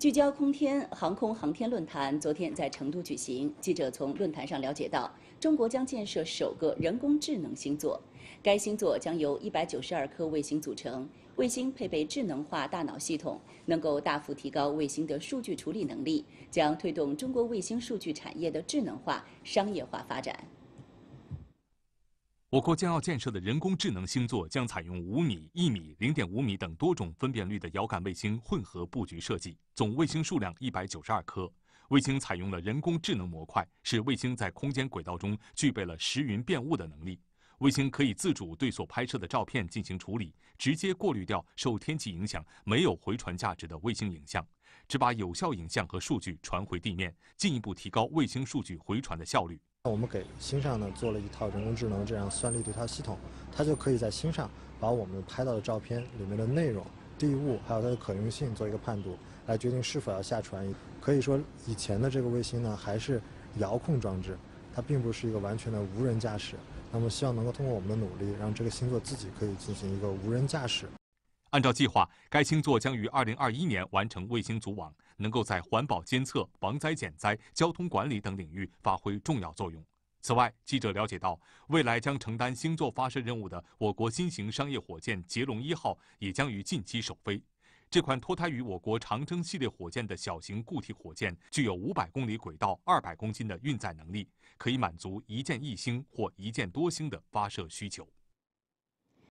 聚焦空天航空航天论坛，昨天在成都举行。记者从论坛上了解到，中国将建设首个人工智能星座，该星座将由一百九十二颗卫星组成，卫星配备智能化大脑系统，能够大幅提高卫星的数据处理能力，将推动中国卫星数据产业的智能化、商业化发展。我国将要建设的人工智能星座将采用五米、一米、零点五米等多种分辨率的遥感卫星混合布局设计，总卫星数量一百九十二颗。卫星采用了人工智能模块，使卫星在空间轨道中具备了识云辨物的能力。卫星可以自主对所拍摄的照片进行处理，直接过滤掉受天气影响没有回传价值的卫星影像，只把有效影像和数据传回地面，进一步提高卫星数据回传的效率。我们给星上呢做了一套人工智能这样算力对它系统，它就可以在星上把我们拍到的照片里面的内容、地物还有它的可用性做一个判读，来决定是否要下传。可以说，以前的这个卫星呢还是遥控装置，它并不是一个完全的无人驾驶。那么，希望能够通过我们的努力，让这个星座自己可以进行一个无人驾驶。按照计划，该星座将于二零二一年完成卫星组网，能够在环保监测、防灾减灾、交通管理等领域发挥重要作用。此外，记者了解到，未来将承担星座发射任务的我国新型商业火箭捷龙一号也将于近期首飞。这款脱胎于我国长征系列火箭的小型固体火箭，具有五百公里轨道、二百公斤的运载能力，可以满足一箭一星或一箭多星的发射需求。